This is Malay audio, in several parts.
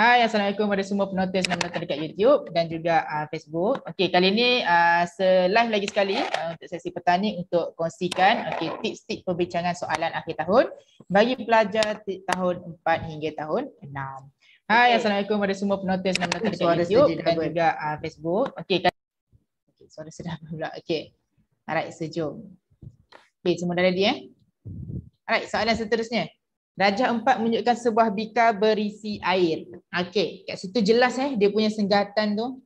Hai, Assalamualaikum kepada semua penonton yang menonton dekat YouTube dan juga uh, Facebook. Okey, kali ini uh, ah, se lagi sekali uh, untuk sesi petani untuk kongsikan okey tips-tips perbincangan soalan akhir tahun bagi pelajar tahun 4 hingga tahun 6. Hai, okay. Assalamualaikum kepada semua penonton yang menonton dekat suara YouTube dan pun. juga uh, Facebook. Okey, kali... okay, suara sedap pula. Okey. Alright, sejom. Okey, semua dah ready eh? Alright, soalan seterusnya. Rajah empat menunjukkan sebuah bika berisi air. Okey, kat situ jelas eh dia punya senggatan tu.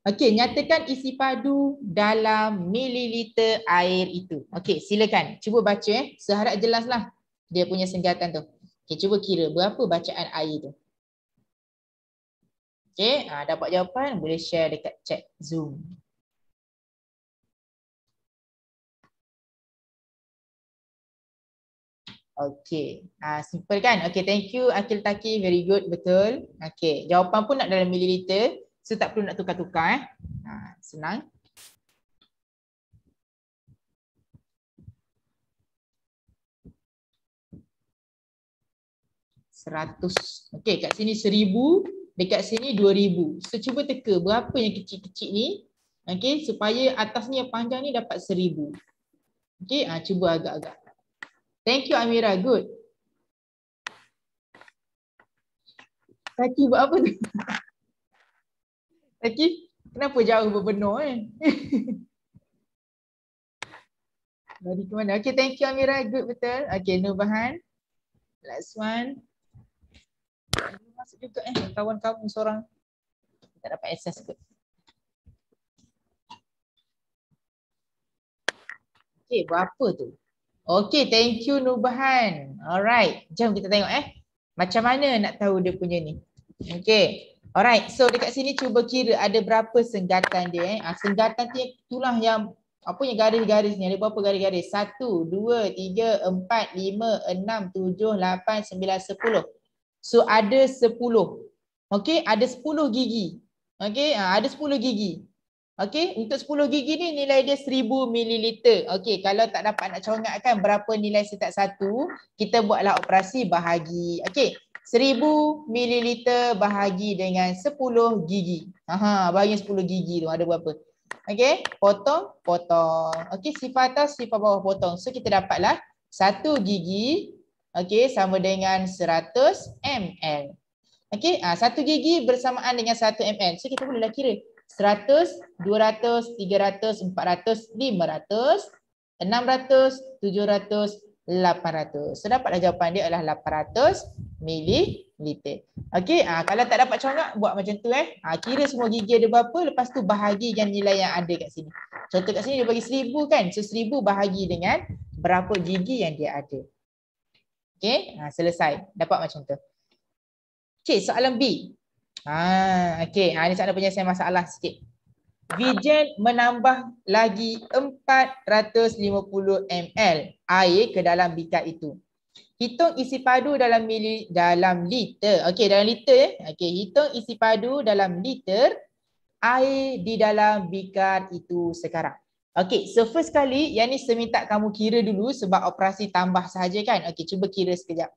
Okey, nyatakan isi padu dalam mililiter air itu. Okey, silakan. Cuba baca eh. Seharap jelaslah dia punya senggatan tu. Okey, cuba kira berapa bacaan air tu. Okey, ah, dapat jawapan boleh share dekat chat Zoom. Okay, uh, ah, simple kan? Okay, thank you Akil Taki, very good, betul. Okay, jawapan pun nak dalam mililiter. So tak perlu nak tukar-tukar eh. Uh, senang. Seratus. Okay, kat sini seribu. Dekat sini dua ribu. So cuba teka berapa yang kecil-kecil ni. Okay, supaya atas ni yang panjang ni dapat seribu. Okay, uh, ah, cuba agak-agak. Thank you Amira. Good. Taki buat apa tu? Taki, kenapa jauh berbenuh eh? Dari ke mana? Okay, thank you Amira. Good betul. Okay, no Nubahan. Last one. Masuk juga eh, kawan kamu seorang. Kita dapat access ke. Okay, berapa tu? Okay, thank you Nubahan. Alright, jom kita tengok eh. Macam mana nak tahu dia punya ni. Okay. Alright, so dekat sini cuba kira ada berapa senggatan dia eh. Ha, senggatan dia itulah yang apa yang garis-garis ni. Ada berapa garis-garis? Satu, dua, tiga, empat, lima, enam, tujuh, lapan, sembilan, sepuluh. So ada sepuluh. Okay, ada sepuluh gigi. Okay, ha, ah, ada sepuluh gigi. Okey, untuk 10 gigi ni nilai dia 1000 ml. Okey, kalau tak dapat nak congatkan berapa nilai setiap satu, kita buatlah operasi bahagi. Okey. 1000 ml bahagi dengan 10 gigi. Aha, bahagi 10 gigi tu ada berapa? Okey, potong, potong. Okey, sifar atas, sifar bawah potong. So kita dapatlah 1 gigi okey sama dengan 100 ml. Okey, ah 1 gigi bersamaan dengan 1 ml. So kita bolehlah kira 100, 200, 300, 400, 500, 600, 700, 800. So dapatlah jawapan dia adalah 800 mililiter. Okey, ha, kalau tak dapat congak buat macam tu eh. Ha, kira semua gigi ada berapa lepas tu bahagi dengan nilai yang ada kat sini. Contoh kat sini dia bagi seribu kan. So 1000 bahagi dengan berapa gigi yang dia ada. Okey, ah, selesai. Dapat macam tu. Okey, soalan B. Ah, okey. Ha ini soalan punya masalah sikit. Vijen menambah lagi 450 ml air ke dalam bikar itu. Hitung isi padu dalam mili, dalam liter. Okey, dalam liter Eh. Okey, hitung isi padu dalam liter air di dalam bikar itu sekarang. Okey, so first kali yang ni saya minta kamu kira dulu sebab operasi tambah sahaja kan. Okey, cuba kira sekejap.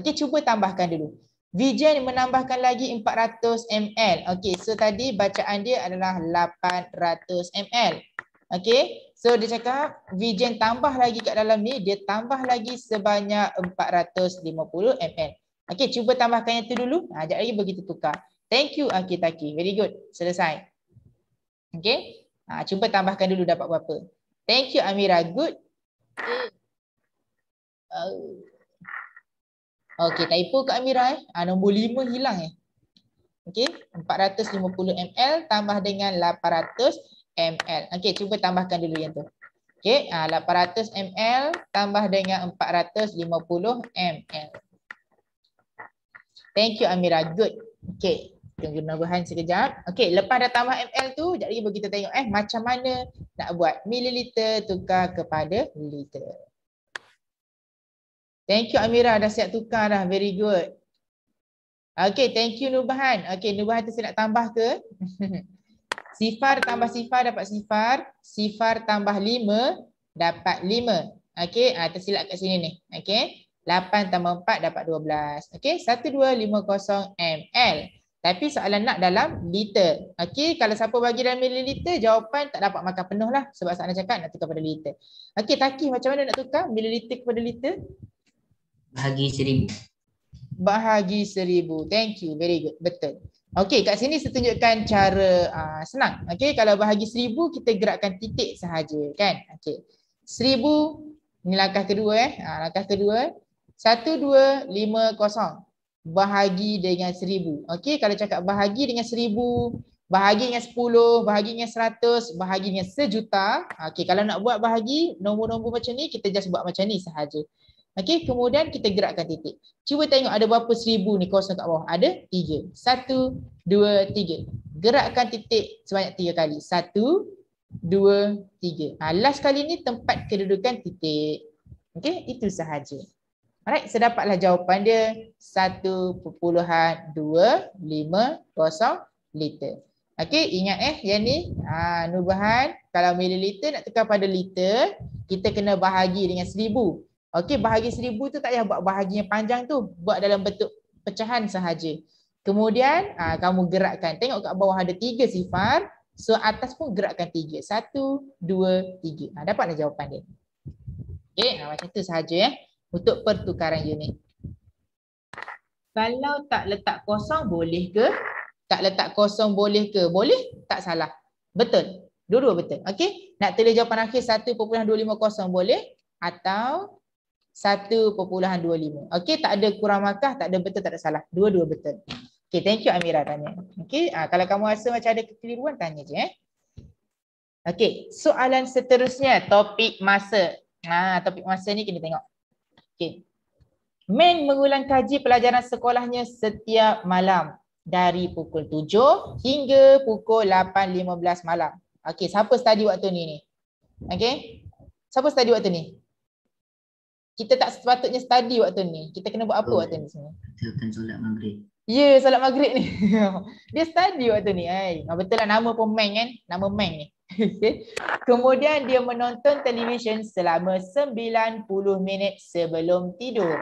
Okey, cuba tambahkan dulu. Vijen menambahkan lagi 400 ml. Okey, so tadi bacaan dia adalah 800 ml. Okey, so dia cakap Vijen tambah lagi kat dalam ni, dia tambah lagi sebanyak 450 ml. Okey, cuba tambahkan yang tu dulu. Ha, sekejap lagi begitu tukar. Thank you Akitaki. Very good. Selesai. Okey, ha, cuba tambahkan dulu dapat berapa. Thank you Amira. Good. Okay. Okey, typo Kak Amira eh. Ha, nombor 5 hilang eh. Okey, 450 ml tambah dengan 800 ml. Okey, cuba tambahkan dulu yang tu. Okey, 800 ah, ml tambah dengan 450 ml. Thank you Amira, good. Okey, tunggu nombohan sekejap. Okey, lepas dah tambah ml tu, jadi lagi kita tengok eh macam mana nak buat mililiter tukar kepada liter. Thank you Amira dah siap tukar dah. Very good. Okay, thank you Nubahan. Okay, Nubahan tu saya nak tambah ke? sifar tambah sifar dapat sifar. Sifar tambah lima dapat lima. Okay, ha, tersilap kat sini ni. Okay, lapan tambah empat dapat dua belas. Okay, satu dua lima kosong ml. Tapi soalan nak dalam liter. Okay, kalau siapa bagi dalam mililiter, jawapan tak dapat makan penuh lah. Sebab soalan cakap nak tukar pada liter. Okay, Takih macam mana nak tukar mililiter kepada liter? Bahagi seribu. Bahagi seribu. Thank you. Very good. Betul. Okay, kat sini saya tunjukkan cara uh, senang. Okay, kalau bahagi seribu, kita gerakkan titik sahaja. Kan? Okay, Seribu, ni langkah kedua eh. Uh, langkah kedua. Satu, dua, lima, kosong. Bahagi dengan seribu. Okay, kalau cakap bahagi dengan seribu, bahagi dengan sepuluh, bahagi dengan seratus, bahagi dengan sejuta. Okay, kalau nak buat bahagi, nombor-nombor macam ni, kita just buat macam ni sahaja. Okey, kemudian kita gerakkan titik. Cuba tengok ada berapa seribu ni kosong kat bawah. Ada tiga. Satu, dua, tiga. Gerakkan titik sebanyak tiga kali. Satu, dua, tiga. Ha, last kali ni tempat kedudukan titik. Okey, itu sahaja. Alright, saya dapatlah jawapan dia. Satu perpuluhan dua lima kosong liter. Okey, ingat eh yang ni ha, nubahan. Kalau mililiter nak tukar pada liter, kita kena bahagi dengan seribu. Okey, bahagi seribu tu tak payah buat bahagi yang panjang tu. Buat dalam bentuk pecahan sahaja. Kemudian aa, ah, kamu gerakkan. Tengok kat bawah ada tiga sifar. So atas pun gerakkan tiga. Satu, dua, tiga. Ha, ah, dapatlah jawapan dia. Okey, ah, macam tu sahaja ya. Eh, untuk pertukaran unit. Kalau tak letak kosong boleh ke? Tak letak kosong boleh ke? Boleh? Tak salah. Betul. Dua-dua betul. Okey, nak tulis jawapan akhir 1.250 boleh? Atau 1.25. Okey, tak ada kurang markah, tak ada betul, tak ada salah. Dua-dua betul. Okey, thank you Amira tanya. Okey, ah, kalau kamu rasa macam ada kekeliruan, tanya je. Eh. Okey, soalan seterusnya, topik masa. Ah, topik masa ni kena tengok. Okey. Men mengulang kaji pelajaran sekolahnya setiap malam dari pukul 7 hingga pukul 8.15 malam. Okey, siapa study waktu ni ni? Okey. Siapa study waktu ni? kita tak sepatutnya study waktu ni. Kita kena buat apa oh, waktu ni semua? Kita akan solat maghrib. Ya, yeah, solat maghrib ni. dia study waktu ni. Hai. Ah, betul lah nama pun Meng kan? Nama Meng ni. Kemudian dia menonton televisyen selama 90 minit sebelum tidur.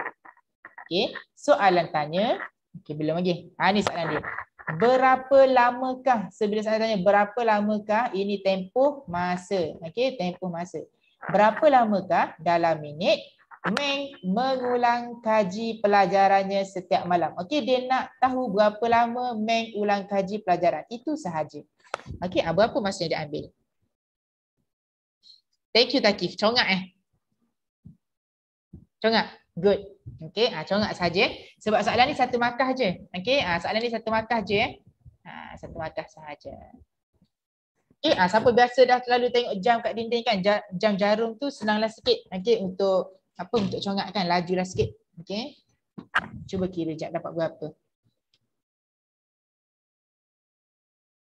Okey. Soalan tanya. Okey, belum lagi. Ha, ni soalan dia. Berapa lamakah? Sebelum saya tanya, berapa lamakah ini tempoh masa? Okey, tempoh masa. Berapa lamakah dalam minit Meng mengulang kaji pelajarannya setiap malam. Okey, dia nak tahu berapa lama Meng ulang kaji pelajaran. Itu sahaja. Okey, apa masa yang dia ambil? Thank you, Takif. Congak eh. Congak. Good. Okey, ha, congak sahaja. Sebab soalan ni satu markah je. Okey, ha, soalan ni satu markah je. Eh. Ha, satu markah saja. Okey, eh, ha, siapa biasa dah terlalu tengok jam kat dinding kan? Jam jarum tu senanglah sikit. Okey, untuk apa untuk congatkan laju lah sikit. Okey. Cuba kira jap dapat berapa.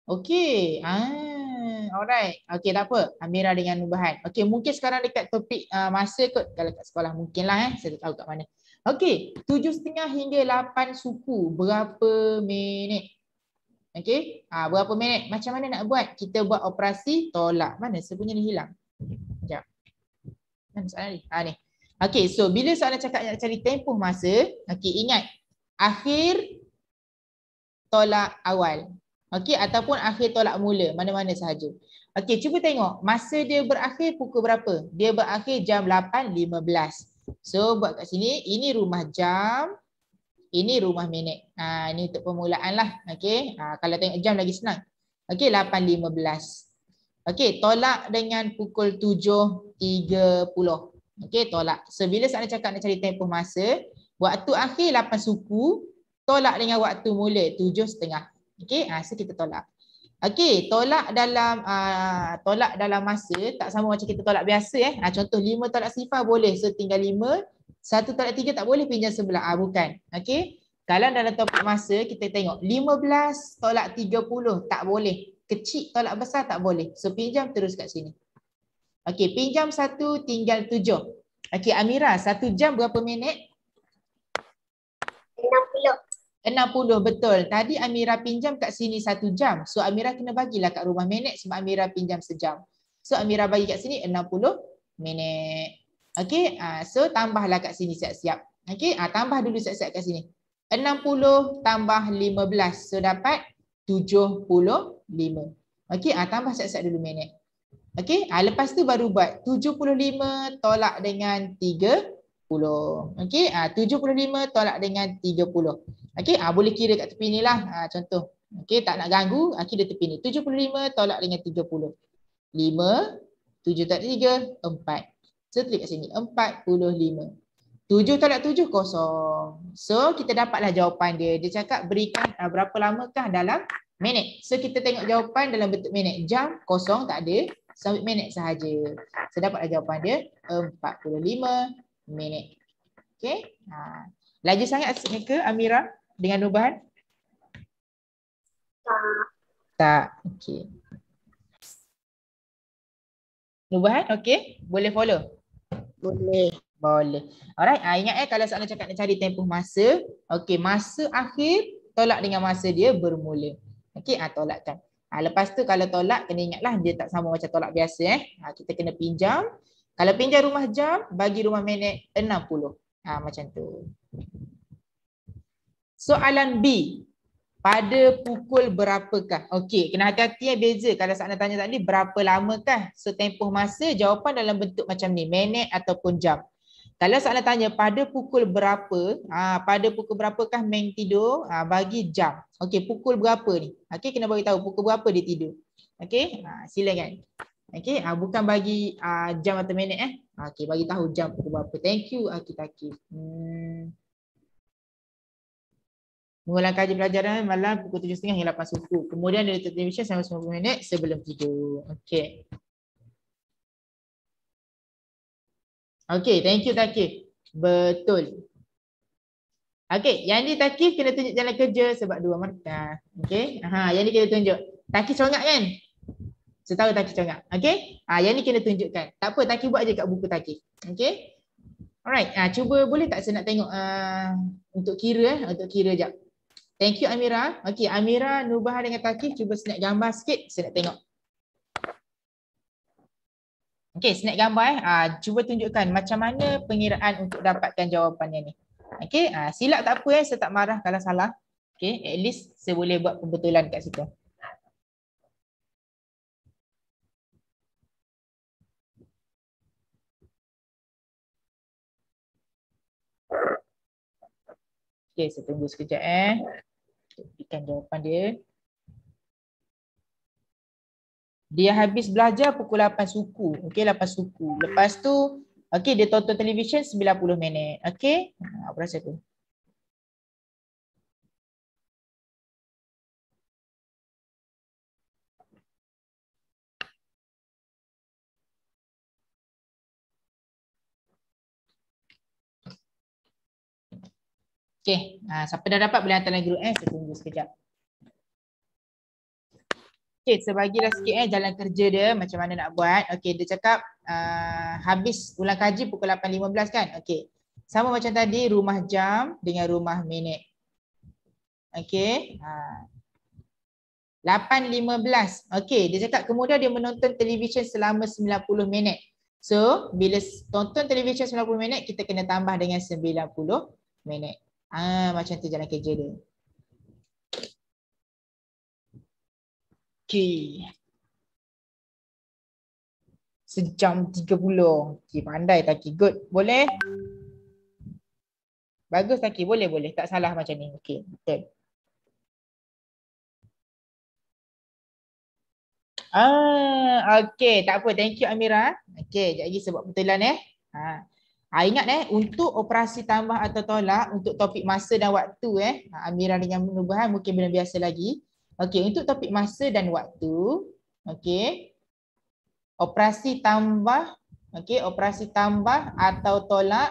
Okay, Ah, alright. okay, tak apa. Amira dengan ubahan. Okay, mungkin sekarang dekat topik uh, masa kot kalau kat sekolah mungkinlah eh. Saya tak tahu kat mana. Okay, tujuh setengah hingga lapan suku berapa minit? Okay, ah, berapa minit? Macam mana nak buat? Kita buat operasi tolak. Mana sebenarnya hilang? Sekejap. Mana soalan ni? Ah, ni. Okay, so bila soalan cakap nak cari tempoh masa, okay, ingat akhir tolak awal. Okay, ataupun akhir tolak mula, mana-mana sahaja. Okay, cuba tengok masa dia berakhir pukul berapa? Dia berakhir jam 8.15. So, buat kat sini, ini rumah jam, ini rumah minit. Ha, ini untuk permulaan lah. Okay, ha, kalau tengok jam lagi senang. Okay, 8.15. Okay, tolak dengan pukul 7.30. Okey, tolak. So bila saya cakap nak cari tempoh masa, waktu akhir lapan suku, tolak dengan waktu mula tujuh setengah. Okey, ha, so kita tolak. Okey, tolak dalam uh, tolak dalam masa, tak sama macam kita tolak biasa. Eh. Ha, contoh lima tolak sifar boleh, so tinggal lima. Satu tolak tiga tak boleh pinjam sebelah. Ha, bukan. Okey, kalau dalam topik masa, kita tengok lima belas tolak tiga puluh tak boleh. Kecil tolak besar tak boleh. So pinjam terus kat sini. Okey, pinjam satu tinggal tujuh. Okey, Amira, satu jam berapa minit? Enam puluh. Enam puluh betul. Tadi Amira pinjam kat sini satu jam. So Amira kena bagilah kat rumah minit sebab Amira pinjam sejam. So Amira bagi kat sini enam puluh minit. Okey, ah, so tambahlah kat sini siap-siap. Okey, ah, tambah dulu siap-siap kat sini. Enam puluh tambah lima belas, So dapat tujuh puluh lima. Okey, ah, tambah siap-siap dulu minit. Okey, ha, lepas tu baru buat 75 tolak dengan 30. Okey, ha, ah, 75 tolak dengan 30. Okey, ha, boleh kira kat tepi ni lah ha, contoh. Okey, tak nak ganggu, ha, kira tepi ni. 75 tolak dengan 30. 5, 7 tolak 3, 4. So, klik kat sini. 45. 7 tolak 7, kosong. So, kita dapatlah jawapan dia. Dia cakap berikan ha, berapa lamakah dalam minit. So, kita tengok jawapan dalam bentuk minit. Jam, kosong, tak ada. 1 minit sahaja. Saya dapat jawapan dia 45 minit. Okay. Ha. Laju sangat asyik ni ke Amira dengan ubahan? Tak. Tak. Okay. Ubahan? Okay. Boleh follow? Boleh. Boleh. Alright. Ha, ingat eh kalau soalan cakap nak cari tempoh masa. Okay. Masa akhir tolak dengan masa dia bermula. Okay. Ha, ah, tolakkan. Ha, lepas tu kalau tolak kena ingatlah dia tak sama macam tolak biasa eh. Ha, kita kena pinjam. Kalau pinjam rumah jam bagi rumah minit 60. Ha, macam tu. Soalan B. Pada pukul berapakah? Okey, kena hati-hati ya beza kalau saya nak tanya tadi berapa lamakah? So tempoh masa jawapan dalam bentuk macam ni, minit ataupun jam. Kalau soalan tanya pada pukul berapa, aa, ha, pada pukul berapakah Meng tidur aa, ha, bagi jam. Okey, pukul berapa ni? Okey, kena bagi tahu pukul berapa dia tidur. Okey, ha, sila kan? Okey, bukan bagi aa, jam atau minit eh. Okey, bagi tahu jam pukul berapa. Thank you Akitaki. Hmm. Mengulang kaji pelajaran malam pukul 7.30 hingga 8 suku. Kemudian dia tertimbisnya sampai 90 minit sebelum tidur. Okey. Okay, thank you Takif. Betul. Okay, yang ni Takif kena tunjuk jalan kerja sebab dua markah. Okay, Aha, yang ni kena tunjuk. Takif congak kan? Saya tahu Takif congak. Okay, ha, ah, yang ni kena tunjukkan. Tak apa, Takif buat je kat buku Takif. Okay. Alright, ha, cuba boleh tak saya nak tengok uh, untuk kira eh, untuk kira jap. Thank you Amira. Okay, Amira, Nubah dengan Takif cuba senyap gambar sikit. Saya nak tengok. Okey, snap gambar eh. Uh, cuba tunjukkan macam mana pengiraan untuk dapatkan jawapannya ni. Okey, uh, silap tak apa eh. Saya tak marah kalau salah. Okey, at least saya boleh buat pembetulan kat situ. Okey, saya tunggu sekejap eh. Berikan jawapan dia dia habis belajar pukul 8 suku. Okey 8 suku. Lepas tu okey dia tonton televisyen 90 minit. Okey. Ha, apa rasa tu? Okey, uh, siapa dah dapat boleh hantar dalam grup eh. Saya tunggu sekejap. Okay, so bagilah sikit eh jalan kerja dia macam mana nak buat. Okay, dia cakap uh, habis ulang kaji pukul 8.15 kan? Okay. Sama macam tadi rumah jam dengan rumah minit. Okay. Ha. 8.15. Okay, dia cakap kemudian dia menonton televisyen selama 90 minit. So, bila tonton televisyen 90 minit, kita kena tambah dengan 90 minit. Ah macam tu jalan kerja dia. Okay. Sejam 30. Okay, pandai Taki. Good. Boleh? Bagus Taki. Boleh, boleh. Tak salah macam ni. Okay. Betul. Ah, okay. Tak apa. Thank you Amira. Okay. Sekejap lagi sebab betulan eh. Ha. Ha, ingat eh, untuk operasi tambah atau tolak untuk topik masa dan waktu eh, ah, Amira dengan perubahan mungkin benda biasa lagi. Okey, untuk topik masa dan waktu, okey. Operasi tambah, okey, operasi tambah atau tolak,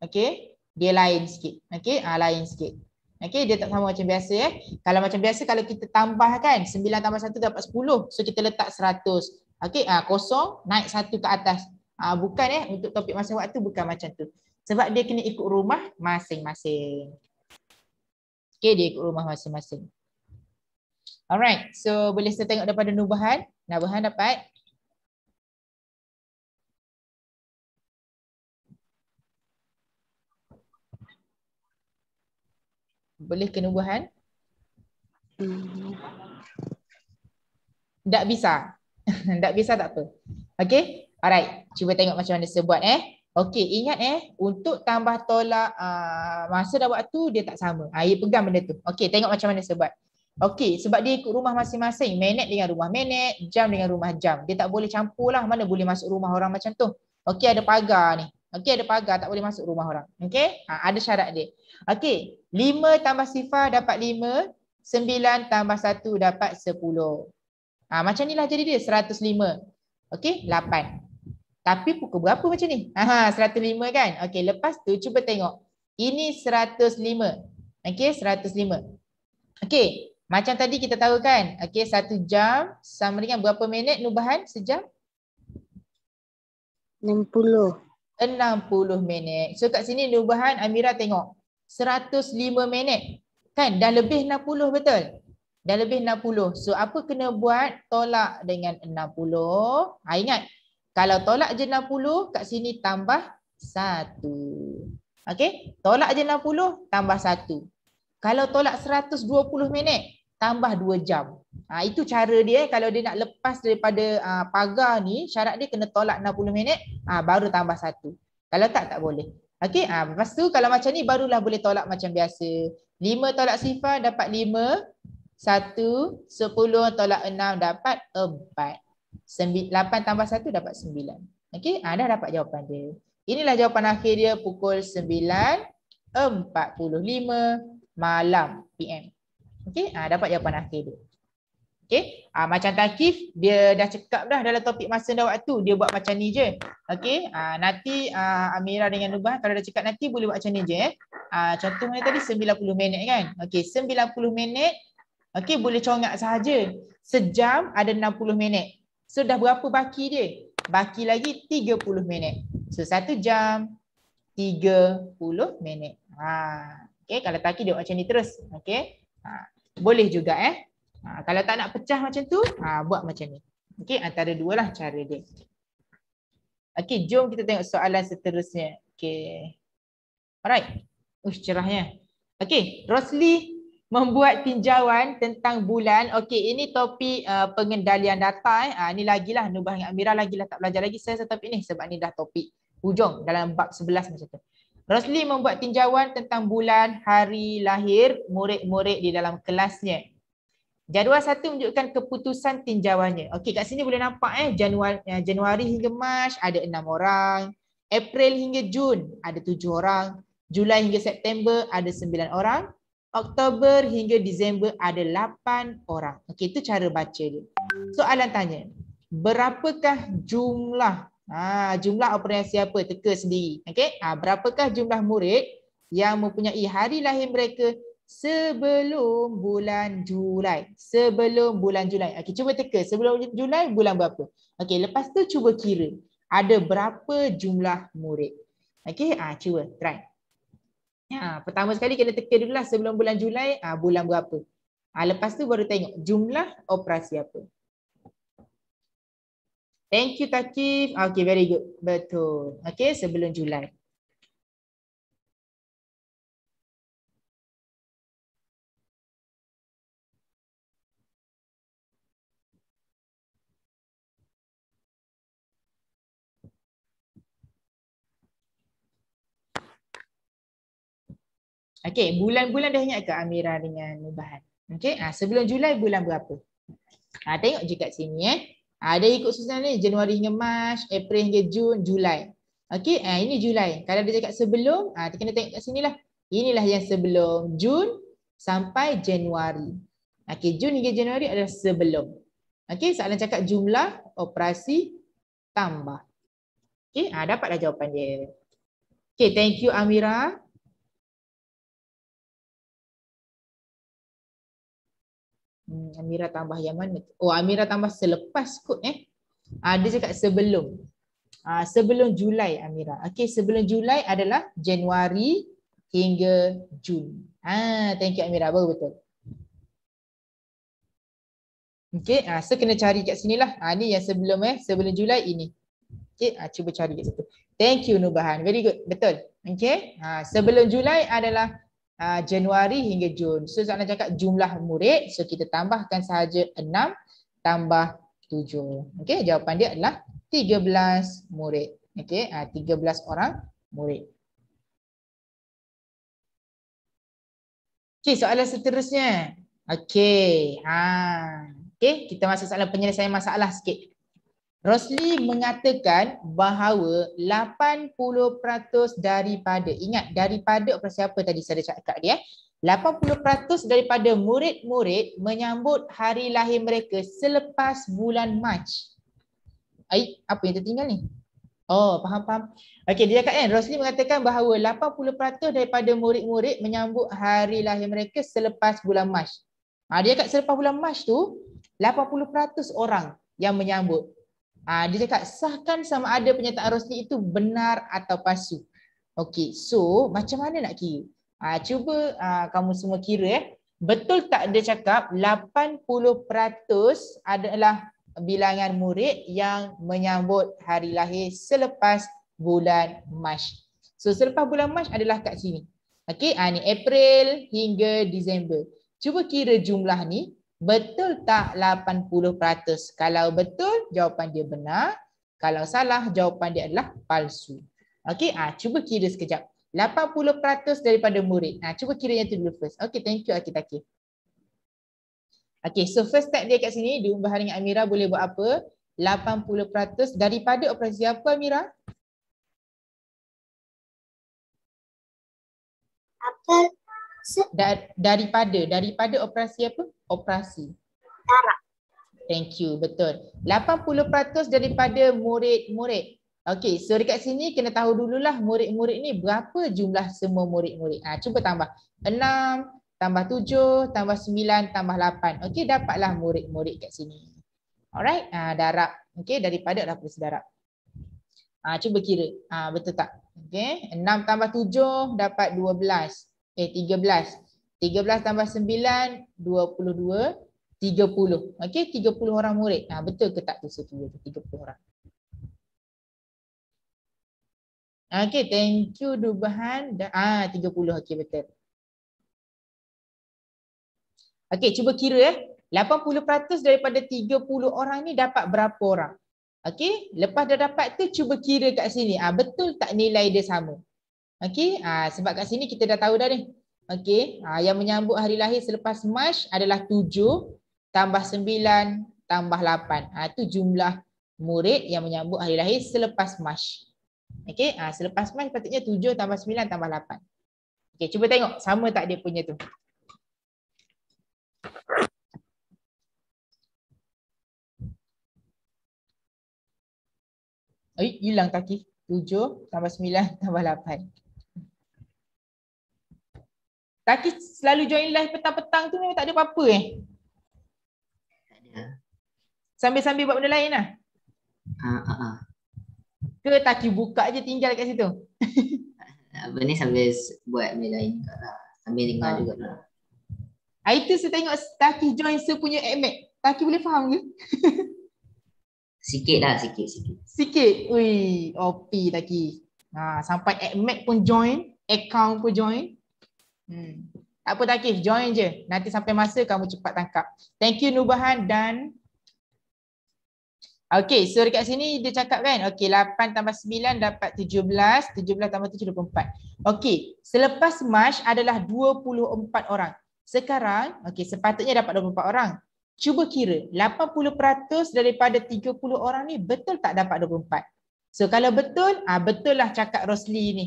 okey, dia lain sikit. Okey, ah lain sikit. Okey, dia tak sama macam biasa Eh. Kalau macam biasa kalau kita tambah kan, 9 tambah 1 dapat 10. So kita letak 100. Okey, ah kosong naik satu ke atas. Ah bukan eh untuk topik masa waktu bukan macam tu. Sebab dia kena ikut rumah masing-masing. Okey, dia ikut rumah masing-masing. Alright, so boleh saya tengok daripada Nubahan. Nubahan dapat. Boleh ke Nubahan? Tak bisa. Tak bisa tak apa. Okay, alright. Cuba tengok macam mana saya buat eh. Okay, ingat eh. Untuk tambah tolak uh, masa dan tu dia tak sama. Ha, ah, you pegang benda tu. Okay, tengok macam mana saya buat. Okey, sebab dia ikut rumah masing-masing, menet dengan rumah menet, jam dengan rumah jam. Dia tak boleh campur lah, mana boleh masuk rumah orang macam tu. Okey, ada pagar ni. Okey, ada pagar, tak boleh masuk rumah orang. Okey, ha, ada syarat dia. Okey, lima tambah sifar dapat lima, sembilan tambah satu dapat sepuluh. Ha, macam ni lah jadi dia, seratus lima. Okey, lapan. Tapi pukul berapa macam ni? seratus lima kan? Okey, lepas tu cuba tengok. Ini seratus lima. Okey, seratus lima. Okey, macam tadi kita tahu kan, okay, satu jam sama dengan berapa minit nubahan sejam? 60. 60 minit. So kat sini nubahan Amira tengok. 105 minit. Kan dah lebih 60 betul? Dah lebih 60. So apa kena buat? Tolak dengan 60. Ha, ingat, kalau tolak je 60, kat sini tambah 1. Okay, tolak je 60, tambah 1. Kalau tolak 120 minit, tambah 2 jam. Ha, itu cara dia kalau dia nak lepas daripada ha, pagar ni syarat dia kena tolak 60 minit ha, baru tambah satu. Kalau tak, tak boleh. Okey, ha, lepas tu kalau macam ni barulah boleh tolak macam biasa. 5 tolak sifar dapat 5, 1, 10 tolak 6 dapat 4. 8 tambah 1 dapat 9. Okey, ha, dah dapat jawapan dia. Inilah jawapan akhir dia pukul 9.45 malam PM. Okey, ah dapat jawapan akhir dia. Okey, ah macam takif dia dah cekap dah dalam topik masa dan waktu dia buat macam ni je. Okey, ah nanti ah Amira dengan Nubah kalau dah cekap nanti boleh buat macam ni je eh. Ah contohnya tadi 90 minit kan. Okey, 90 minit okey boleh congak saja. Sejam ada 60 minit. So dah berapa baki dia? Baki lagi 30 minit. So satu jam 30 minit. Ha. Okey kalau takif dia buat macam ni terus. Okey. Ha. Boleh juga eh. Ha, kalau tak nak pecah macam tu, ha, buat macam ni. Okey, antara dua lah cara dia. Okey, jom kita tengok soalan seterusnya. Okey. Alright. Ush, cerahnya. Okey, Rosli membuat tinjauan tentang bulan. Okey, ini topik uh, pengendalian data. Eh. Ha, ini lagilah, Nubah dengan Amira lagi lah tak belajar lagi. Saya rasa topik ni sebab ni dah topik hujung dalam bab 11 macam tu. Rosli membuat tinjauan tentang bulan hari lahir murid-murid di dalam kelasnya. Jadual satu menunjukkan keputusan tinjauannya. Okey kat sini boleh nampak eh Januari, eh, Januari hingga Mac ada enam orang. April hingga Jun ada tujuh orang. Julai hingga September ada sembilan orang. Oktober hingga Disember ada lapan orang. Okey itu cara baca dia. Soalan tanya, berapakah jumlah Ha, jumlah operasi apa? Teka sendiri. Okay? Ha, berapakah jumlah murid yang mempunyai hari lahir mereka sebelum bulan Julai? Sebelum bulan Julai. Okay, cuba teka. Sebelum Julai, bulan berapa? Okay, lepas tu cuba kira. Ada berapa jumlah murid? Okay, ha, cuba. Try. Ya, pertama sekali kena teka dulu lah sebelum bulan Julai, Ah bulan berapa. Ah lepas tu baru tengok jumlah operasi apa. Thank you Takif. Okay, very good. Betul. Okay, sebelum Julai. Okay, bulan-bulan dah ingat ke Amira dengan Nubahan? Okay, ha, sebelum Julai bulan berapa? Ha, tengok je kat sini eh. Ada ah, ikut susunan ni Januari hingga Mac, April hingga Jun, Julai. Okey, eh, ini Julai. Kalau dia cakap sebelum, ah kita kena tengok kat lah. Inilah yang sebelum Jun sampai Januari. Okey, Jun hingga Januari adalah sebelum. Okey, soalan cakap jumlah operasi tambah. Okey, ah ha, dapatlah jawapan dia. Okey, thank you Amira. Hmm, Amira tambah yang mana? Oh Amira tambah selepas kot eh. Ah, dia cakap sebelum. Ah, sebelum Julai Amira. Okay, sebelum Julai adalah Januari hingga Jun. Ah, thank you Amira. Baru betul. Okay, ah, so kena cari kat sini lah. Ah, ni yang sebelum eh, sebelum Julai ini. Okay, ah, cuba cari kat situ. Thank you Nubahan. Very good. Betul. Okay, Ah, sebelum Julai adalah Ah, Januari hingga Jun. So Zana cakap jumlah murid, so kita tambahkan sahaja 6 tambah 7. Okey, jawapan dia adalah 13 murid. Okey, 13 ah, orang murid. Okey, soalan seterusnya. Okey, ha. Okey, kita masuk soalan penyelesaian masalah sikit. Rosli mengatakan bahawa 80% daripada ingat daripada siapa tadi saya cakap dia 80% daripada murid-murid menyambut hari lahir mereka selepas bulan Mac. Ai, apa yang tertinggal ni? Oh, faham faham. Okey, dia cakap kan Rosli mengatakan bahawa 80% daripada murid-murid menyambut hari lahir mereka selepas bulan Mac. Ha, dia cakap selepas bulan Mac tu 80% orang yang menyambut. Uh, dia cakap sahkan sama ada penyataan Rosli itu benar atau palsu. Okey, so macam mana nak kira? Uh, cuba uh, kamu semua kira eh. Betul tak dia cakap 80% adalah bilangan murid yang menyambut hari lahir selepas bulan Mac. So selepas bulan Mac adalah kat sini. Okey, uh, ni April hingga Disember. Cuba kira jumlah ni, Betul tak 80%? Kalau betul, jawapan dia benar. Kalau salah, jawapan dia adalah palsu. Okey, ah cuba kira sekejap. 80% daripada murid. Ah cuba kira yang tu dulu first. Okey, thank you Akitaki. Okey, so first step dia kat sini, diubah dengan Amira boleh buat apa? 80% daripada operasi apa Amira? Apa? dar, daripada daripada operasi apa? Operasi. Darah. Thank you. Betul. 80% daripada murid-murid. Okey, so dekat sini kena tahu dululah murid-murid ni berapa jumlah semua murid-murid. Ha, cuba tambah. 6 tambah 7 tambah 9 tambah 8. Okey, dapatlah murid-murid kat sini. Alright, ah darab. Okey, daripada dah pun sedarab. Ah cuba kira. ah betul tak? Okey, 6 tambah 7 dapat 12 eh 13. 13 tambah 9 22 30. Okey 30 orang murid. Ha, betul ke tak tu setuju 30 orang. Okey thank you Dubahan. Ah 30 okey betul. Okey cuba kira eh 80% daripada 30 orang ni dapat berapa orang? Okey, lepas dah dapat tu cuba kira kat sini. Ah betul tak nilai dia sama? Okey, uh, sebab kat sini kita dah tahu dah ni. Okey, uh, yang menyambut hari lahir selepas March adalah 7 tambah 9 tambah 8. Itu ah, jumlah murid yang menyambut hari lahir selepas March. Okey, uh, selepas March patutnya 7 tambah 9 tambah 8. Okey, cuba tengok sama tak dia punya tu. Eh, hilang kaki. 7 tambah 9 tambah 8. Taki selalu join live petang-petang tu memang tak ada apa-apa eh? Tak ada. Ah. Sambil-sambil buat benda lain lah? Haa. Uh, uh, ah, uh. Ah. Ke Taki buka je tinggal kat situ? apa ni sambil buat benda lain juga lah. Sambil dengar juga lah. Itu saya tengok Taki join punya AMAC. Taki boleh faham ke? sikit lah, sikit. Sikit? sikit. Ui, OP Taki. Ha, sampai AMAC pun join. Account pun join. Hmm. Tak apa Takif, join je. Nanti sampai masa kamu cepat tangkap. Thank you Nubahan dan Okay, so dekat sini dia cakap kan, okay 8 tambah 9 dapat 17, 17 tambah 7, 24. Okay, selepas March adalah 24 orang. Sekarang, okay sepatutnya dapat 24 orang. Cuba kira, 80% daripada 30 orang ni betul tak dapat 24? So kalau betul, ah betul lah cakap Rosli ni.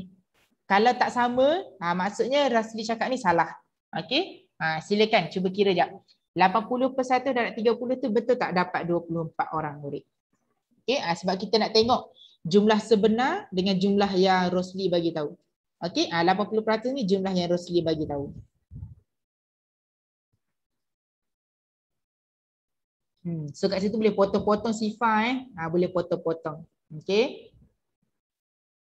Kalau tak sama, ha, maksudnya Rasli cakap ni salah. okay? Ha, silakan cuba kira jap. 80 per 1 darab 30 tu betul tak dapat 24 orang murid? okay? Ha, sebab kita nak tengok jumlah sebenar dengan jumlah yang Rosli bagi tahu. okay? Ha, 80 per 1 ni jumlah yang Rosli bagi tahu. Hmm, so kat situ boleh potong-potong sifar eh. Ha, boleh potong-potong. okay?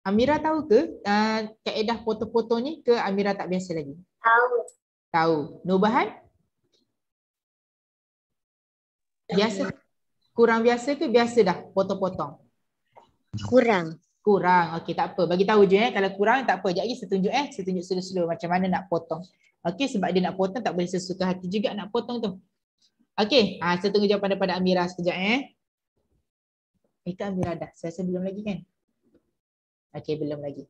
Amira tahu ke uh, kaedah foto-foto ni ke Amira tak biasa lagi? Tahu. Tahu. Nubahan? Biasa. Kurang biasa ke biasa dah potong-potong? Kurang. Kurang. Okey tak apa. Bagi tahu je eh. Kalau kurang tak apa. Sekejap lagi saya tunjuk eh. Saya tunjuk slow-slow macam mana nak potong. Okey sebab dia nak potong tak boleh sesuka hati juga nak potong tu. Okey. Ha, saya tunggu jawapan daripada Amira sekejap eh. Eh kan Amira dah. Saya rasa belum lagi kan. Okey, belum lagi.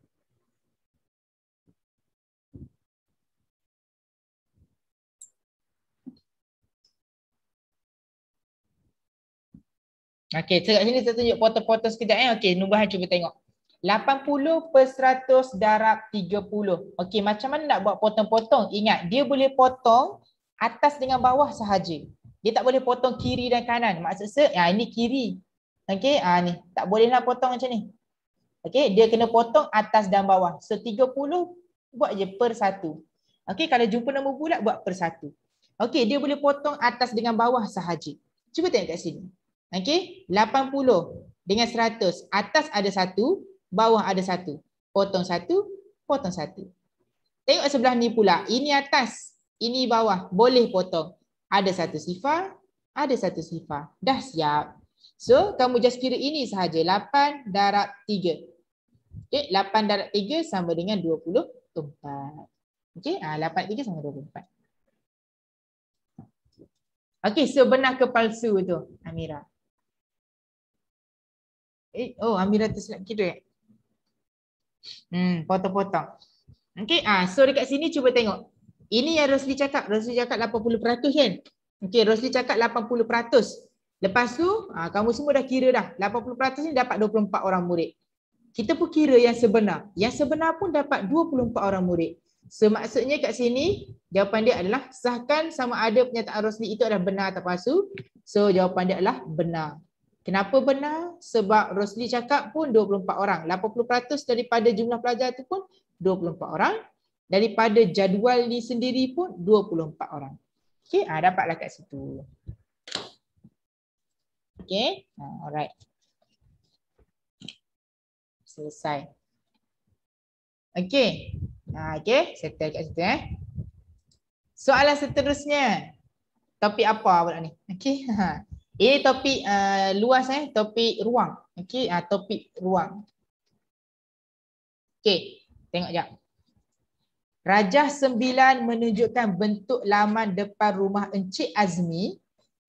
Okey, so kat sini saya tunjuk foto-foto sekejap eh. Okey, Nubah cuba tengok. 80 per 100 darab 30. Okey, macam mana nak buat potong-potong? Ingat, dia boleh potong atas dengan bawah sahaja. Dia tak boleh potong kiri dan kanan. Maksud saya, ya, ini kiri. Okey, ha, ni. Tak boleh nak potong macam ni. Okey, dia kena potong atas dan bawah. So 30 buat je per satu. Okey, kalau jumpa nombor bulat buat per satu. Okey, dia boleh potong atas dengan bawah sahaja. Cuba tengok kat sini. Okey, 80 dengan 100. Atas ada satu, bawah ada satu. Potong satu, potong satu. Tengok sebelah ni pula. Ini atas, ini bawah. Boleh potong. Ada satu sifar, ada satu sifar. Dah siap. So kamu just kira ini sahaja 8 darab 3. Okey, 8 darab 3 sama dengan 24. Okey, ah 8 3 sama 24. Okey, so benar ke palsu tu Amira? Eh, oh Amira tersilap kira. Ya? Hmm, potong-potong. Okey, ah so dekat sini cuba tengok. Ini yang Rosli cakap, Rosli cakap 80% kan? Okey, Rosli cakap Lepas tu, ha, kamu semua dah kira dah 80% ni dapat 24 orang murid. Kita pun kira yang sebenar. Yang sebenar pun dapat 24 orang murid. Semaksudnya kat sini, jawapan dia adalah sahkan sama ada penyataan Rosli itu adalah benar atau palsu. So jawapan dia adalah benar. Kenapa benar? Sebab Rosli cakap pun 24 orang. 80% daripada jumlah pelajar itu pun 24 orang. Daripada jadual ni sendiri pun 24 orang. Okay, ha, ah, dapatlah kat situ. Okay. Ah, alright. Selesai. Okay. Ah, okay. Settle kat situ eh. Soalan seterusnya. Topik apa pula ni? Okay. Ini topik uh, luas eh. Topik ruang. Okay. Uh, topik ruang. Okay. Tengok jap. Rajah sembilan menunjukkan bentuk laman depan rumah Encik Azmi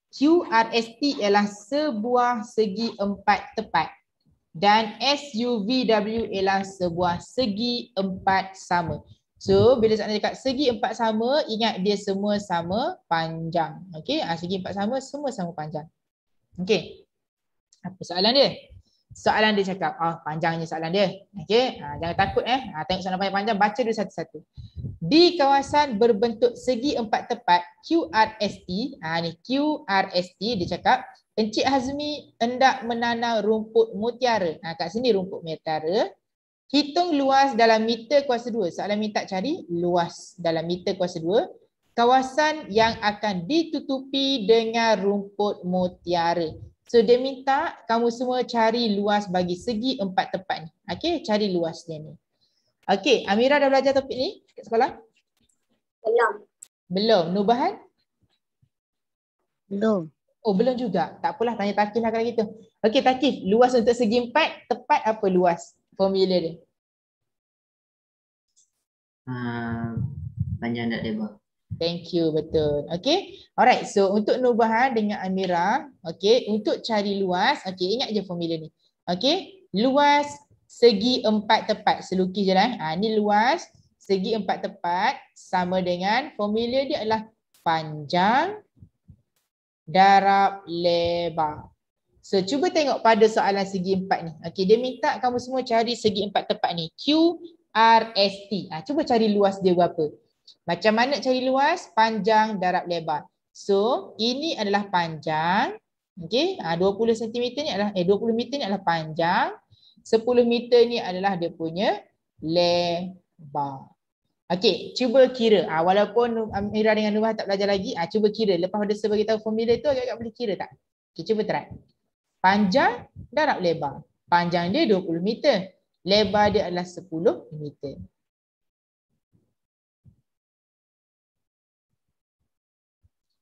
QRST ialah sebuah segi empat tepat dan SUVW ialah sebuah segi empat sama. So bila saya nak cakap segi empat sama, ingat dia semua sama panjang. Okay, ha, ah, segi empat sama, semua sama panjang. Okay, apa soalan dia? soalan dia cakap ah oh, panjangnya soalan dia okey ha, jangan takut eh ha, tengok soalan panjang, panjang baca dulu satu-satu di kawasan berbentuk segi empat tepat QRST ah ha, ni QRST dia cakap Encik Hazmi hendak menanam rumput mutiara ah ha, kat sini rumput mutiara hitung luas dalam meter kuasa 2 soalan minta cari luas dalam meter kuasa 2 kawasan yang akan ditutupi dengan rumput mutiara So dia minta kamu semua cari luas bagi segi empat tempat ni. Okay, cari luas dia ni. Okay, Amira dah belajar topik ni kat sekolah? Belum. Belum. Nubahan? Belum. Oh, belum juga. Tak apalah, tanya Takif lah kalau gitu. Okay, Takif, luas untuk segi empat, tepat apa luas formula dia? Uh, panjang tak lebar. Thank you, betul. Okay. Alright, so untuk Nubaha dengan Amira, okay, untuk cari luas, okay, ingat je formula ni. Okay, luas segi empat tepat. Selukis je lah. Eh. Ha, ni luas segi empat tepat sama dengan formula dia adalah panjang darab lebar. So, cuba tengok pada soalan segi empat ni. Okay, dia minta kamu semua cari segi empat tepat ni. Q, R, S, T. Ha, cuba cari luas dia berapa. Macam mana cari luas? Panjang darab lebar. So, ini adalah panjang. Okey, 20 ah, cm ni adalah eh 20 meter ni adalah panjang. 10 meter ni adalah dia punya lebar. Okey, cuba kira. Ah walaupun Amira um, dengan Nubah tak belajar lagi, ah cuba kira. Lepas dia sebab kita formula tu agak-agak boleh kira tak? Okey, cuba try. Panjang darab lebar. Panjang dia 20 meter. Lebar dia adalah 10 meter.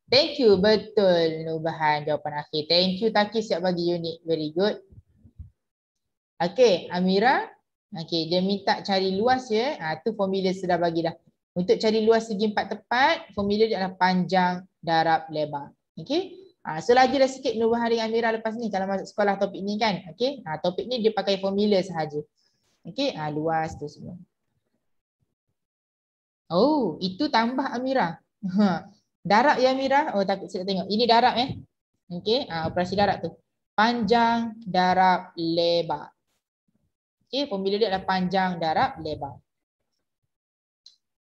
Thank you. Betul. Nubahan jawapan akhir. Thank you Takis siap bagi unit. Very good. Okay. Amira. Okay. Dia minta cari luas ya. Ha, tu formula sudah bagi dah. Untuk cari luas segi empat tepat, formula dia adalah panjang darab lebar. Okay. Ha, ah, so lagi dah sikit Nubahan dengan Amira lepas ni kalau masuk sekolah topik ni kan. Okay. Ha, ah, topik ni dia pakai formula sahaja. Okay. Ha, luas tu semua. Oh. Itu tambah Amira. Haa. Darab ya Mira. Oh takut saya tengok. Ini darab eh. Okey, ha, operasi darab tu. Panjang, darab, lebar. Okey, pembuluh dia adalah panjang, darab, lebar.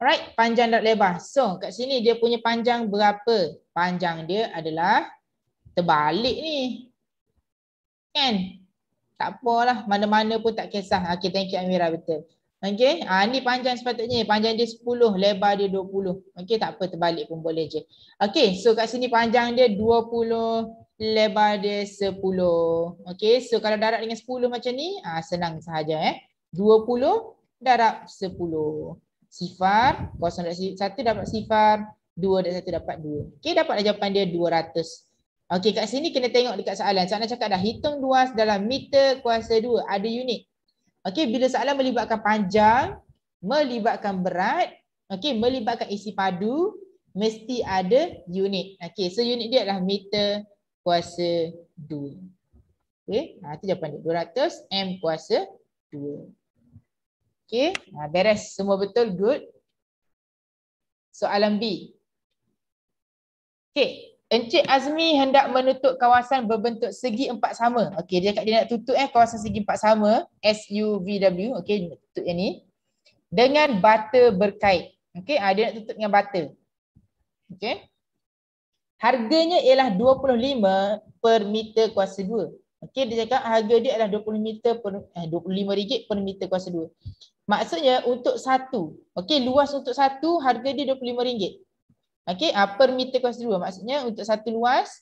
Alright, panjang darab lebar. So, kat sini dia punya panjang berapa? Panjang dia adalah terbalik ni. Kan? Tak apalah, mana-mana pun tak kisah. Ah, okey, thank you Amira betul. Okey, ha, ni panjang sepatutnya. Panjang dia 10, lebar dia 20. Okey, tak apa terbalik pun boleh je. Okey, so kat sini panjang dia 20, lebar dia 10. Okey, so kalau darab dengan 10 macam ni, ha, senang sahaja eh. 20 darab 10. Sifar, 0.1 dapat sifar, 2.1 dapat 2. Okey, dapat jawapan dia 200. Okey, kat sini kena tengok dekat soalan. Soalan cakap dah, hitung luas dalam meter kuasa 2. Ada unit. Okey, bila soalan melibatkan panjang, melibatkan berat, okey, melibatkan isi padu, mesti ada unit. Okey, so unit dia adalah meter kuasa 2. Okey, ha itu jawapan dia 200 m kuasa 2. Okey, ha beres semua betul good. Soalan B. Okey, Encik Azmi hendak menutup kawasan berbentuk segi empat sama. Okey, dia kat dia nak tutup eh kawasan segi empat sama, SUVW. Okey, tutup yang ni. Dengan bata berkait. Okey, ha, dia nak tutup dengan bata. Okey. Harganya ialah 25 per meter kuasa 2. Okey, dia cakap harga dia adalah 20 meter per eh 25 ringgit per meter kuasa 2. Maksudnya untuk satu. Okey, luas untuk satu harga dia 25 ringgit. Okey, uh, per meter kos dua? maksudnya untuk satu luas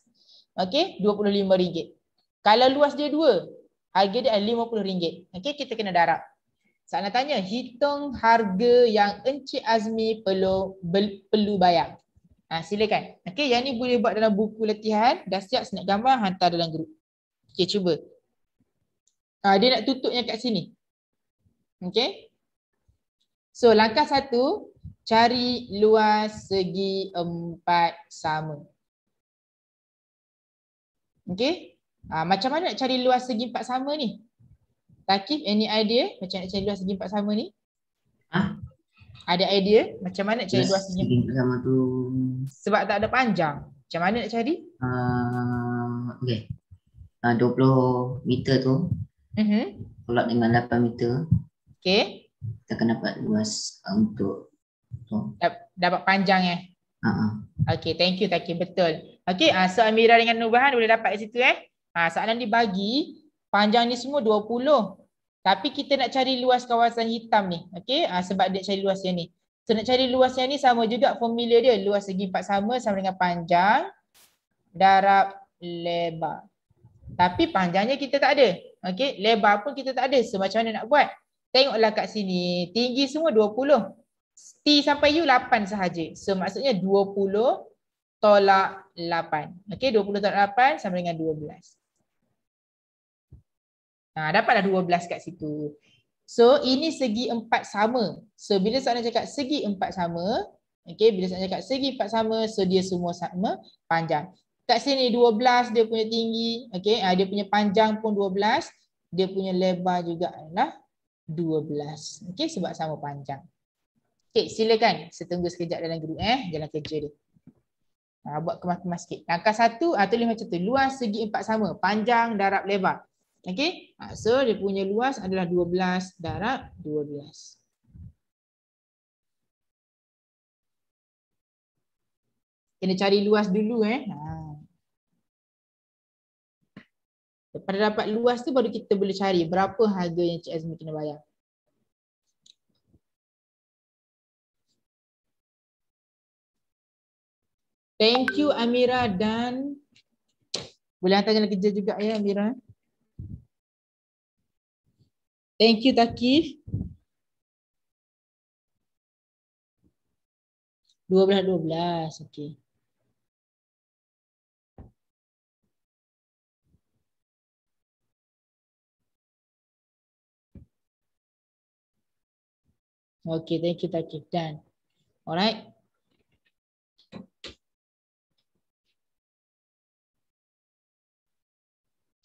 okey rm ringgit. Kalau luas dia dua, harga dia RM50. Okey, kita kena darab. Soalan tanya, hitung harga yang Encik Azmi perlu perlu bayar. Ha, silakan. Okey, yang ni boleh buat dalam buku latihan. Dah siap senap gambar, hantar dalam grup. Okey, cuba. Ha, dia nak tutupnya yang kat sini. Okey. So, langkah satu, cari luas segi empat sama. Okey? Ha, macam mana nak cari luas segi empat sama ni? Takif, any idea macam nak cari luas segi empat sama ni? Ha? Ada idea macam mana nak cari yes, luas segi empat sama tu? Sebab tak ada panjang. Macam mana nak cari? Uh, okay. Uh, 20 meter tu. Mhm. Uh-huh. dengan 8 meter. Okey. Kita akan dapat luas untuk Dapat panjang eh. Uh-huh. Okay, thank you Takim. Betul. Okay, uh, ah, so Amira dengan Nubahan boleh dapat kat situ eh. Uh, soalan dibagi, panjang ni semua 20. Tapi kita nak cari luas kawasan hitam ni. Okay, uh, ah, sebab dia cari luas yang ni. So nak cari luas yang ni sama juga formula dia. Luas segi empat sama sama dengan panjang darab lebar. Tapi panjangnya kita tak ada. Okay, lebar pun kita tak ada. So macam mana nak buat? Tengoklah kat sini. Tinggi semua 20. T sampai U 8 sahaja. So maksudnya 20 tolak 8. Okey 20 tolak 8 sama dengan 12. Nah, dapatlah 12 kat situ. So ini segi empat sama. So bila saya nak cakap segi empat sama. okay bila saya nak cakap segi empat sama. So dia semua sama panjang. Kat sini 12 dia punya tinggi. okay, ah, dia punya panjang pun 12. Dia punya lebar juga adalah 12. okay sebab sama panjang. Okay, silakan. Setunggu sekejap dalam grup eh. Jalan kerja dia. Ha, buat kemas-kemas sikit. Langkah satu, ha, ah, tulis macam tu. Luas segi empat sama. Panjang, darab, lebar. Okay. Ha, ah, so, dia punya luas adalah 12 darab 12. Kena cari luas dulu eh. Ha. Lepas dapat luas tu baru kita boleh cari berapa harga yang Cik Azmi kena bayar. Thank you Amira dan boleh hantar kena kerja juga ya Amira. Thank you Takif. Dua belas dua belas. okay. Okay, thank you, thank you. Done. Alright.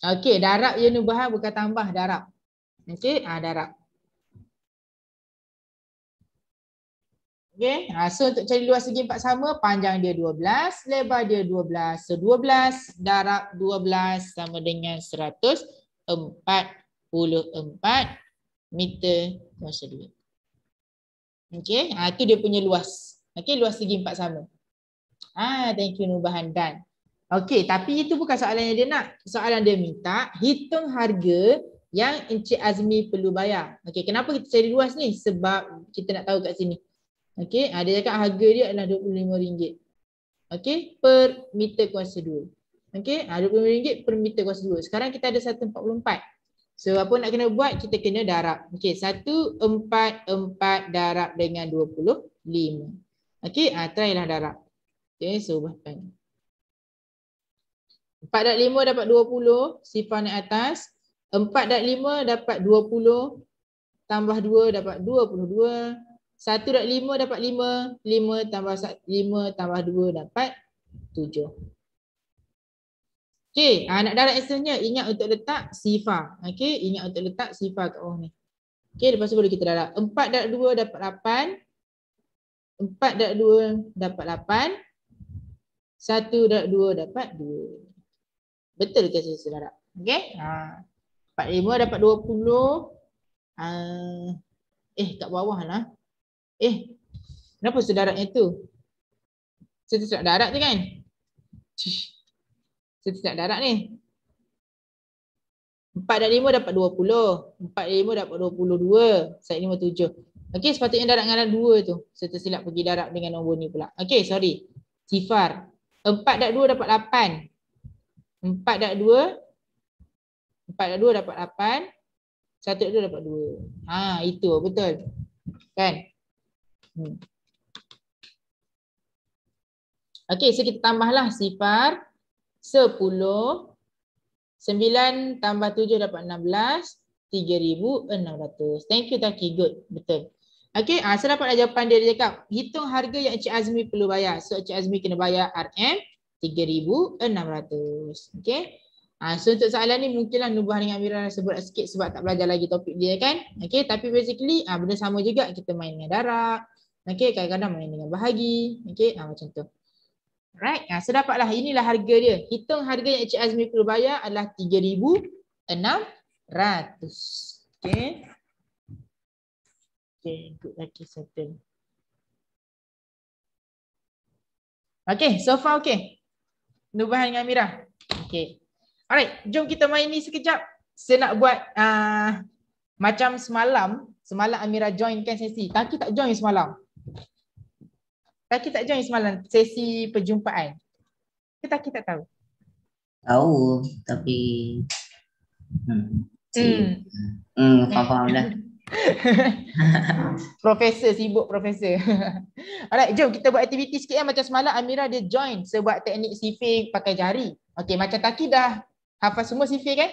Okey, darab ya nubahan bukan tambah darab. Okey, ha, darab. Okey, ha, so untuk cari luas segi empat sama, panjang dia 12, lebar dia 12. So 12, darab 12 sama dengan 144 meter masa dua. Okey, ha, tu dia punya luas. Okey, luas segi empat sama. Ah, ha, Thank you nubahan dan. Okey, tapi itu bukan soalan yang dia nak. Soalan dia minta hitung harga yang Encik Azmi perlu bayar. Okey, kenapa kita cari luas ni? Sebab kita nak tahu kat sini. Okey, ada ah, cakap harga dia adalah RM25. Okey, per meter kuasa 2. Okey, ah, RM25 per meter kuasa 2. Sekarang kita ada 1.44. So apa nak kena buat? Kita kena darab. Okey, 1.44 darab dengan 25. Okey, ah try lah darab. Okey, so bahagian. 4 dan 5 dapat 20 sifar naik atas 4 dan 5 dapat 20 tambah 2 dapat 22 1 dan 5 dapat 5 5 tambah 5 tambah 2 dapat 7 Okey, anak ah, nak darat esennya ingat untuk letak sifar Okey, ingat untuk letak sifar kat bawah ni Okey, lepas tu boleh kita darat 4 dan 2 dapat 8 4 dan 2 dapat 8 1 dan 2 dapat 2 Betul ke saya saudara? Okey. Ha. 45 dapat 20. Ha. Ah. Eh kat bawah lah. Eh. Kenapa saudara itu? Saya tak darat je kan? Saya tak darat ni. 4 dan 5 dapat 20. 4 dan 5 dapat 22. Saya 57. Okey sepatutnya darat dengan 2 tu. Saya tersilap pergi darat dengan nombor ni pula. Okay, sorry. Sifar. 4 dan 2 dapat 8. 4 dah 2 4 dah 2 dapat 8 1 dah 2 dapat 2 ha itu betul kan hmm. okey so kita tambahlah sifar 10 9 tambah 7 dapat 16 3600 thank you taki good betul Okay, ah, saya dapat jawapan dia, dia cakap Hitung harga yang Encik Azmi perlu bayar So Encik Azmi kena bayar RM 3,600. Okay. Ha, so untuk soalan ni mungkinlah Nubah dengan Amira sebut sikit sebab tak belajar lagi topik dia kan. okey. Tapi basically ha, benda sama juga kita main dengan darab. okey. Kadang-kadang main dengan bahagi. okey. Ha, macam tu. Right. Ha, so dapatlah inilah harga dia. Hitung harga yang Encik Azmi perlu bayar adalah 3,600. okey. Okay. Good lagi settle. Okay, so far okay. Nubahan dengan Amira. Okay. Alright, jom kita main ni sekejap. Saya nak buat uh, macam semalam. Semalam Amira join kan sesi. Taki tak join semalam. Taki tak join semalam sesi perjumpaan. Ke Taki tak tahu? Tahu, tapi... Hmm. Hmm. Hmm, faham dah. profesor sibuk profesor. Alright, jom kita buat aktiviti sikit ya. macam semalam Amira dia join sebab teknik sifir pakai jari. Okey, macam Taki dah hafal semua sifir kan?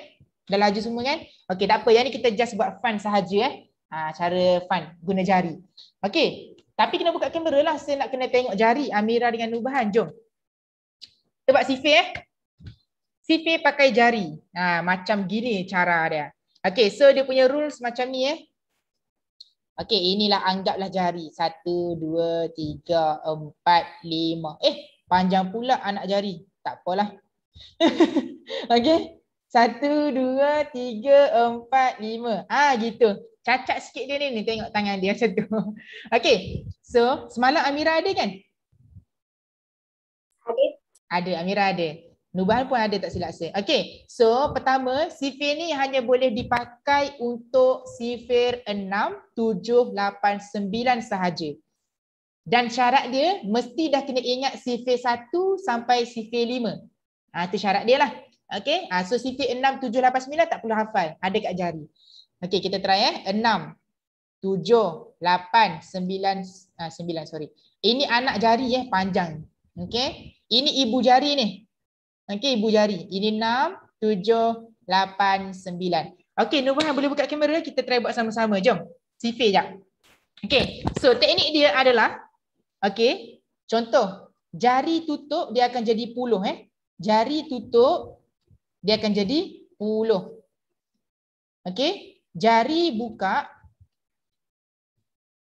Dah laju semua kan? Okey, tak apa. Yang ni kita just buat fun sahaja eh. Ha, cara fun guna jari. Okey. Tapi kena buka kamera lah. Saya nak kena tengok jari Amira dengan Nubahan. Jom. Kita buat sifir eh. Sifir pakai jari. Ha, macam gini cara dia. Okay, so dia punya rules macam ni eh. Okey, inilah anggaplah jari. Satu, dua, tiga, empat, lima. Eh, panjang pula anak jari. Tak apalah. Okey. Satu, dua, tiga, empat, lima. Ah, gitu. Cacat sikit dia ni, ni tengok tangan dia macam tu. Okey. So, semalam Amira ada kan? Ada. Ada, Amira ada. Nubal pun ada tak silap saya. Okay. So pertama sifir ni hanya boleh dipakai untuk sifir 6, 7, 8, 9 sahaja. Dan syarat dia mesti dah kena ingat sifir 1 sampai sifir 5. Ha, ah, itu syarat dia lah. Okay. Ha, ah, so sifir 6, 7, 8, 9 tak perlu hafal. Ada kat jari. Okay kita try eh. 6, 7, 8, 9, ah, 9 sorry. Ini anak jari eh panjang. Okay. Ini ibu jari ni. Okey, ibu jari. Ini 6, 7, 8, 9. Okey, yang boleh buka kamera. Kita try buat sama-sama. Jom. Sifir jap. Okey, so teknik dia adalah. Okey, contoh. Jari tutup dia akan jadi puluh. Eh. Jari tutup dia akan jadi puluh. Okey, jari buka.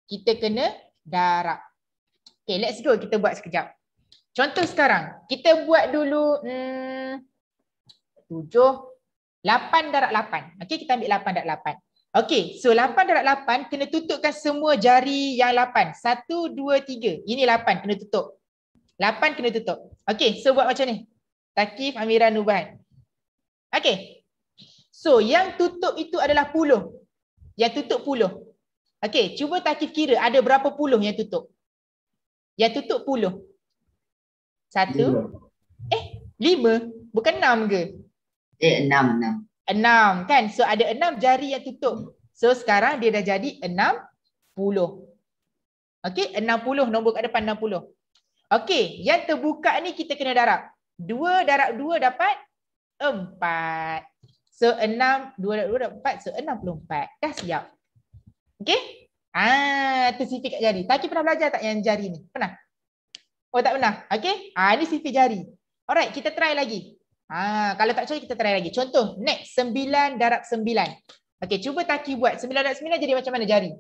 Kita kena darab. Okey, let's go. Kita buat sekejap. Contoh sekarang, kita buat dulu hmm, tujuh, lapan darab lapan. Okay, kita ambil lapan darab lapan. Okey, so lapan darab lapan, kena tutupkan semua jari yang lapan. Satu, dua, tiga. Ini lapan, kena tutup. Lapan kena tutup. Okey, so buat macam ni. Takif Amiran Nubahan. Okey. So, yang tutup itu adalah puluh. Yang tutup puluh. Okey, cuba Takif kira ada berapa puluh yang tutup. Yang tutup puluh. Satu. Lima. Eh, lima? Bukan enam ke? Eh, enam, enam. Enam kan? So ada enam jari yang tutup. So sekarang dia dah jadi enam puluh. Okay, enam puluh. Nombor kat depan enam puluh. Okay, yang terbuka ni kita kena darab. Dua darab dua dapat empat. So enam, dua darab dua dapat empat. So enam puluh empat. Dah siap. Okay? Ah, tersifik kat jari. Taki pernah belajar tak yang jari ni? Pernah? Oh tak pernah. Okey. Ha ini sifir jari. Alright, kita try lagi. Ha kalau tak cocok kita try lagi. Contoh next 9 darab 9. Okey, cuba Taki buat 9 darab 9 jadi macam mana jari?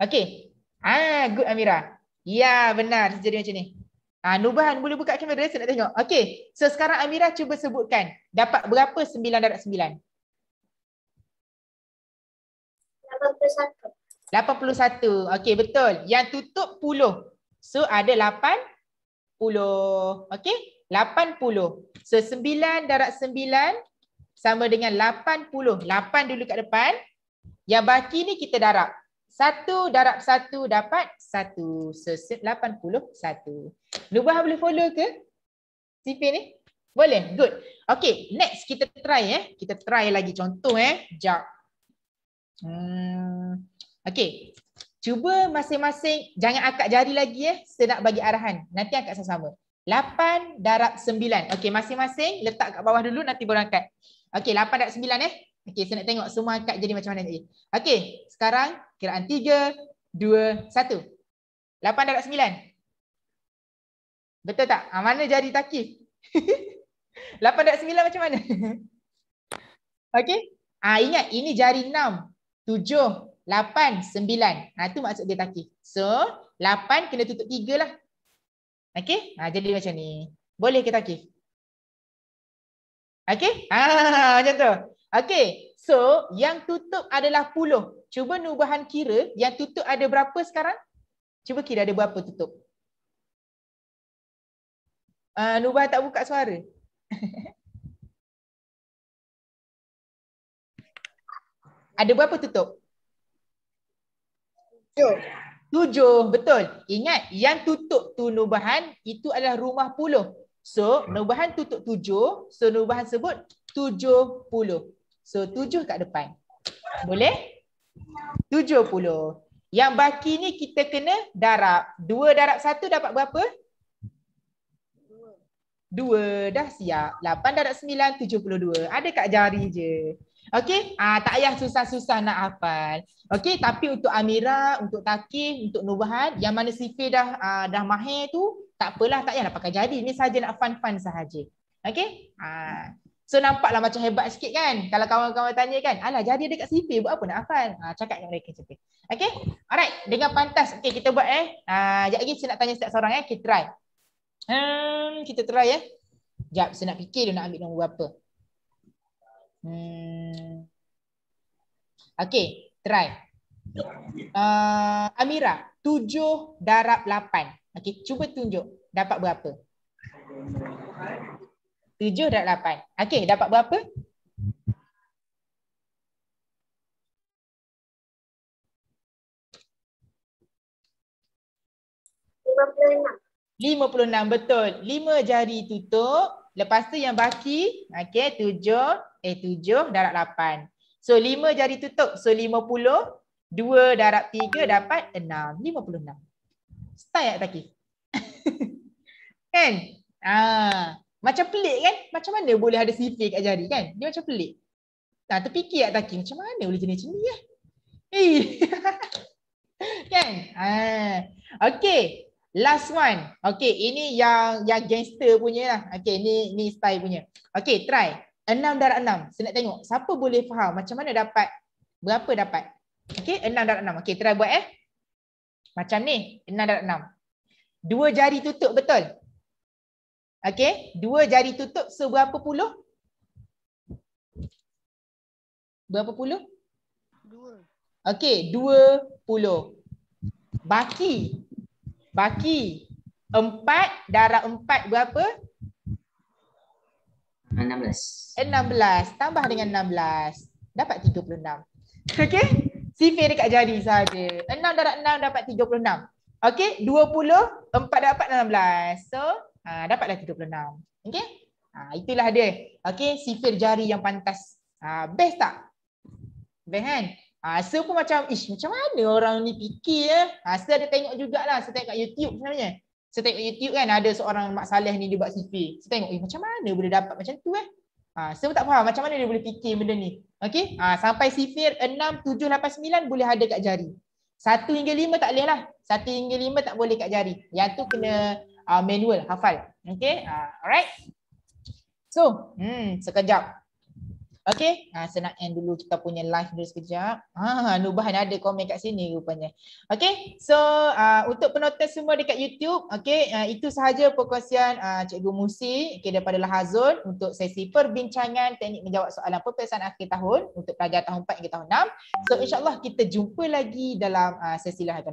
Okey. Ha good Amira. Ya, benar. Jadi macam ni. Ha Nubahan boleh buka kamera saya nak tengok. Okey. So sekarang Amira cuba sebutkan dapat berapa 9 darab 9? 81. 81. Okey, betul. Yang tutup 10. So ada 8 80. Okey? 80. So 9 darab 9 sama dengan 80. 8 dulu kat depan. Yang baki ni kita darab. 1 darab 1 dapat 1. So 81. Nubah boleh follow ke? CP ni? Boleh? Good. Okey, next kita try eh. Kita try lagi contoh eh. Jap. Hmm. Okey, Cuba masing-masing, jangan akak jari lagi eh. Saya nak bagi arahan. Nanti akak sama-sama. 8 darab 9. Okey, masing-masing letak kat bawah dulu nanti boleh angkat. Okey, 8 darab 9 eh. Okey, saya nak tengok semua angkat jadi macam mana tadi. Okey, sekarang kiraan 3, 2, 1. 8 darab 9. Betul tak? Ha, mana jari takif? 8 darab 9 macam mana? Okey. Ha, ingat, ini jari 6, 7, Lapan sembilan, Ha, itu maksud dia takif. So, lapan kena tutup tiga lah. Okay? Ha, jadi macam ni. Boleh ke takif? Okay? Ha, macam tu. Okay. So, yang tutup adalah puluh. Cuba nubahan kira yang tutup ada berapa sekarang? Cuba kira ada berapa tutup. Uh, Nubah tak buka suara. ada berapa tutup? Tujuh. Tujuh, betul. Ingat, yang tutup tu nubahan, itu adalah rumah puluh. So, hmm. nubahan tutup tujuh. So, nubahan sebut tujuh puluh. So, tujuh kat depan. Boleh? Tujuh puluh. Yang baki ni kita kena darab. Dua darab satu dapat berapa? Dua. Dua. Dah siap. Lapan darab sembilan, tujuh puluh dua. Ada kat jari je. Okay, ah tak payah susah-susah nak hafal. Okay, tapi untuk Amira, untuk Takif, untuk Nubahat, yang mana Sifi dah aa, ah, dah mahir tu, tak apalah tak payahlah pakai jari. Ini sahaja, nak fun-fun sahaja. Okay, Ah so nampaklah macam hebat sikit kan? Kalau kawan-kawan tanya kan, alah jari dekat Sifi buat apa nak hafal? Ah cakap dengan mereka cepat. Okay, Alright, dengan pantas. Okay, kita buat eh. Ah jap lagi saya nak tanya setiap seorang eh, kita try. Hmm, kita try eh. Jap saya nak fikir dulu nak ambil nombor berapa. Hmm. Okay, try. Uh, Amira, tujuh darab lapan. Okay, cuba tunjuk dapat berapa. Tujuh darab lapan. Okay, dapat berapa? Lima puluh enam. Lima puluh enam, betul. Lima jari tutup. Lepas tu yang baki, okay, tujuh, eh 7 darab lapan. So lima jari tutup. So lima puluh dua darab tiga dapat enam 6. 56. Start tak Taki? kan? Ah Macam pelik kan? Macam mana boleh ada sifir kat jari kan? Dia macam pelik. Ha, terfikir tak Taki? Macam mana boleh jenis cendih ya? Hei. kan? Ah. Ha. Okay. Last one. Okay. Ini yang yang gangster punya lah. Okay. Ini ini style punya. Okay. Try. Enam darab enam. Saya nak tengok siapa boleh faham macam mana dapat. Berapa dapat. Okey enam darab enam. Okey try buat eh. Macam ni enam darab enam. Dua jari tutup betul. Okey dua jari tutup seberapa puluh? Berapa puluh? Dua. Okey dua puluh. Baki. Baki. Empat darab empat berapa? Berapa? Enam belas tambah dengan enam belas dapat puluh enam. Okey? Sifir dekat jari saja. enam darab enam dapat puluh enam. Okey, dua puluh empat dapat enam belas, So, ha dapatlah enam. Okey? Ha itulah dia. Okey, sifir jari yang pantas. Ha best tak? Best kan? Ha so pun macam ish macam mana orang ni fikir eh? Ha saya ada tengok jugaklah, saya tengok kat YouTube sebenarnya. Saya tengok YouTube kan ada seorang Mak Saleh ni dia buat CV. Saya tengok, eh macam mana boleh dapat macam tu eh? Ha, saya tak faham macam mana dia boleh fikir benda ni. Okay? Ha, sampai sifir 6, 7, 8, 9 boleh ada kat jari. 1 hingga 5 tak boleh lah. 1 hingga 5 tak boleh kat jari. Yang tu kena uh, manual, hafal. Okay? Ha, alright? So, hmm, sekejap. Okay. Ha, ah, saya nak end dulu kita punya live dulu sekejap. Ha, ah, Nubahan ada komen kat sini rupanya. Okay. So uh, untuk penonton semua dekat YouTube. Okay. Uh, itu sahaja perkongsian uh, Cikgu Musi okay, daripada Lahazun untuk sesi perbincangan teknik menjawab soalan peperiksaan akhir tahun untuk pelajar tahun 4 hingga tahun 6. So insyaAllah kita jumpa lagi dalam uh, sesi lahir